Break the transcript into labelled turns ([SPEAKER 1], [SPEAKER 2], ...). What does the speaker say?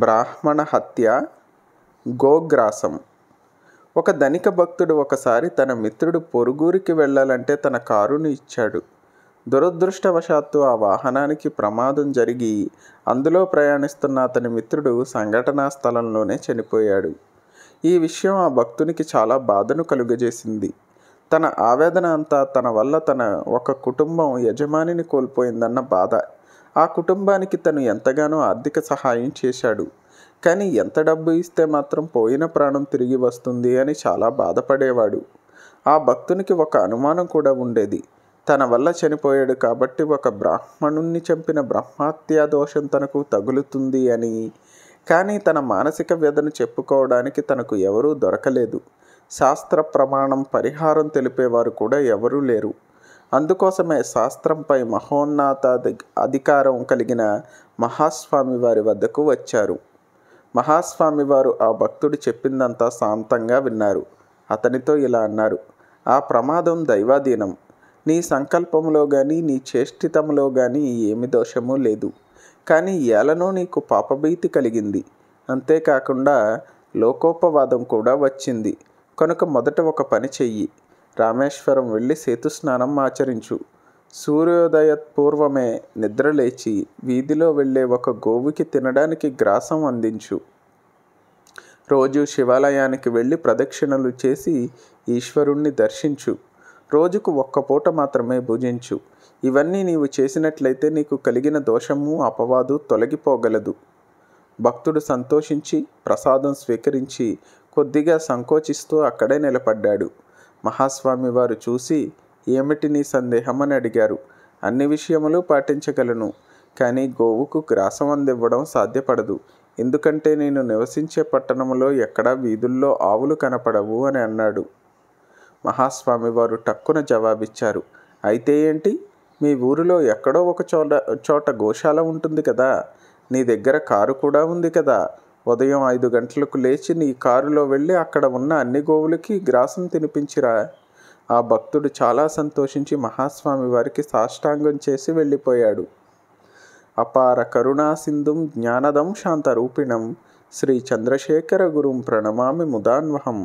[SPEAKER 1] బ్రాహ్మణ హత్య గోగ్రాసం ఒక ధనిక భక్తుడు ఒకసారి తన మిత్రుడు పొరుగురికి వెళ్ళాలంటే తన కారును ఇచ్చాడు దురదృష్టవశాత్తు ఆ వాహనానికి ప్రమాదం జరిగి అందులో ప్రయాణిస్తున్న అతని మిత్రుడు సంఘటనా స్థలంలోనే చనిపోయాడు ఈ విషయం ఆ భక్తునికి చాలా బాధను కలుగజేసింది తన ఆవేదన అంతా తన వల్ల తన ఒక కుటుంబం యజమానిని కోల్పోయిందన్న బాధ ఆ కుటుంబానికి తను ఎంతగానో ఆర్థిక సహాయం చేశాడు కానీ ఎంత డబ్బు ఇస్తే మాత్రం పోయిన ప్రాణం తిరిగి వస్తుంది అని చాలా బాధపడేవాడు ఆ భక్తునికి ఒక అనుమానం కూడా ఉండేది తన వల్ల చనిపోయాడు కాబట్టి ఒక బ్రాహ్మణుణ్ణి చంపిన బ్రహ్మాత్యా దోషం తనకు తగులుతుంది అని కానీ తన మానసిక వ్యధను చెప్పుకోవడానికి తనకు ఎవరూ దొరకలేదు శాస్త్ర ప్రమాణం పరిహారం తెలిపేవారు కూడా ఎవరూ లేరు అందుకోసమే శాస్త్రంపై మహోన్నత అధికారం కలిగిన మహాస్వామి వారి వద్దకు వచ్చారు మహాస్వామి వారు ఆ భక్తుడు చెప్పిందంతా శాంతంగా విన్నారు అతనితో ఇలా అన్నారు ఆ ప్రమాదం దైవాధీనం నీ సంకల్పంలో కానీ నీ చేష్టితంలో కానీ ఏమి దోషము లేదు కానీ ఏలనో నీకు పాపభీతి కలిగింది అంతేకాకుండా లోకోపవాదం కూడా వచ్చింది కనుక మొదట ఒక పని చెయ్యి రామేశ్వరం వెళ్ళి సేతుస్నానం ఆచరించు సూర్యోదయ పూర్వమే నిద్రలేచి వీధిలో వెళ్ళే ఒక గోవుకి తినడానికి గ్రాసం అందించు రోజు శివాలయానికి వెళ్ళి ప్రదక్షిణలు చేసి ఈశ్వరుణ్ణి దర్శించు రోజుకు ఒక్క పూట మాత్రమే భుజించు ఇవన్నీ నీవు చేసినట్లయితే నీకు కలిగిన దోషము అపవాదు తొలగిపోగలదు భక్తుడు సంతోషించి ప్రసాదం స్వీకరించి కొద్దిగా సంకోచిస్తూ అక్కడే నిలబడ్డాడు మహాస్వామి వారు చూసి ఏమిటి నీ సందేహం అని అడిగారు అన్ని విషయములు పాటించగలను కానీ గోవుకు గ్రాసం అందివ్వడం సాధ్యపడదు ఎందుకంటే నేను నివసించే పట్టణంలో ఎక్కడా వీధుల్లో ఆవులు కనపడవు అని అన్నాడు మహాస్వామి వారు టక్కున జవాబిచ్చారు అయితే ఏంటి మీ ఊరిలో ఎక్కడో ఒక చోట చోట గోశాల ఉంటుంది కదా నీ దగ్గర కారు కూడా ఉంది కదా ఉదయం ఐదు గంటలకు లేచి నీ కారులో వెళ్ళి అక్కడ ఉన్న అన్ని గోవులకి గ్రాసం తినిపించిరా ఆ భక్తుడు చాలా సంతోషించి మహాస్వామి వారికి సాష్టాంగం చేసి వెళ్ళిపోయాడు అపార కరుణాసింధుం జ్ఞానదం శాంతరూపిణం శ్రీ చంద్రశేఖర గురుం ప్రణమామి ముదాన్వహం